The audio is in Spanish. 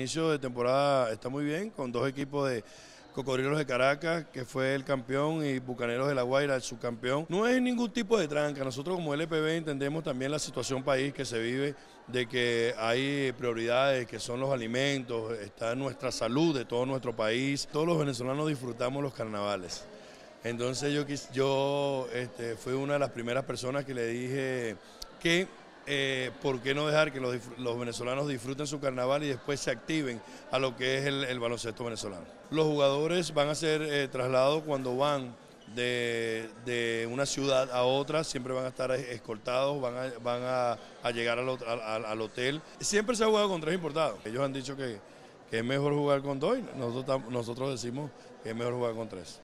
inicio de temporada está muy bien, con dos equipos de Cocodrilos de Caracas, que fue el campeón, y Bucaneros de La Guaira, el subcampeón. No es ningún tipo de tranca. Nosotros como LPB entendemos también la situación país que se vive, de que hay prioridades, que son los alimentos, está nuestra salud de todo nuestro país. Todos los venezolanos disfrutamos los carnavales. Entonces yo, yo este, fui una de las primeras personas que le dije que eh, ¿por qué no dejar que los, venezolanos disfruten su carnaval y después se activen a lo que es el, baloncesto venezolano? Los jugadores van a ser eh, trasladados cuando van de, una ciudad a otra, siempre van a estar escoltados, van a, van a, llegar al, al, hotel. Siempre se ha jugado con tres importados. Ellos han dicho que, que es mejor jugar con dos nosotros, nosotros decimos que es mejor jugar con tres.